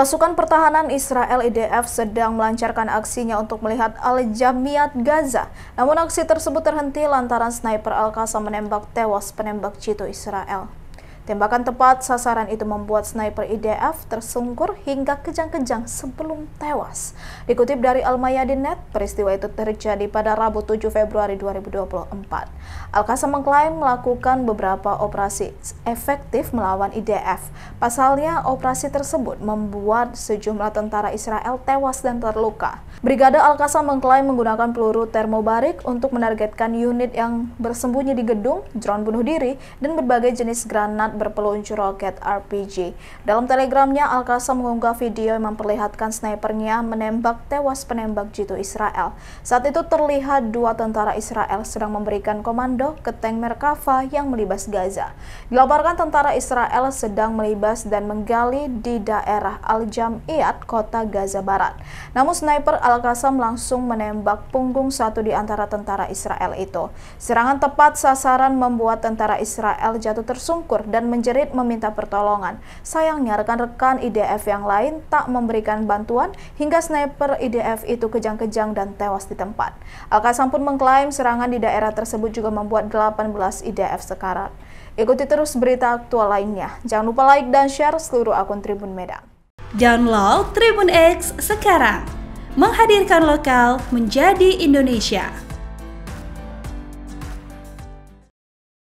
Pasukan pertahanan Israel IDF sedang melancarkan aksinya untuk melihat Al-Jamiat Gaza. Namun aksi tersebut terhenti lantaran sniper Al-Qassam menembak tewas penembak cito Israel. Tembakan tepat sasaran itu membuat sniper IDF tersungkur hingga kejang-kejang sebelum tewas. Dikutip dari Almayadinet, peristiwa itu terjadi pada Rabu 7 Februari 2024. al qasa mengklaim melakukan beberapa operasi efektif melawan IDF. Pasalnya, operasi tersebut membuat sejumlah tentara Israel tewas dan terluka. Brigade al qasa mengklaim menggunakan peluru termobarik untuk menargetkan unit yang bersembunyi di gedung, drone bunuh diri, dan berbagai jenis granat berpeluncur roket RPG. Dalam telegramnya, al qasem mengunggah video yang memperlihatkan snipernya menembak tewas penembak jitu Israel. Saat itu terlihat dua tentara Israel sedang memberikan komando ke tank Merkava yang melibas Gaza. Dilaporkan tentara Israel sedang melibas dan menggali di daerah Al-Jam'iyat, kota Gaza Barat. Namun sniper al qasem langsung menembak punggung satu di antara tentara Israel itu. Serangan tepat sasaran membuat tentara Israel jatuh tersungkur dan dan menjerit meminta pertolongan. Sayangnya rekan-rekan IDF yang lain tak memberikan bantuan hingga sniper IDF itu kejang-kejang dan tewas di tempat. al qasam pun mengklaim serangan di daerah tersebut juga membuat 18 IDF sekarat. Ikuti terus berita aktual lainnya. Jangan lupa like dan share seluruh akun Tribun Medan. Download Tribun X sekarang. Menghadirkan lokal menjadi Indonesia.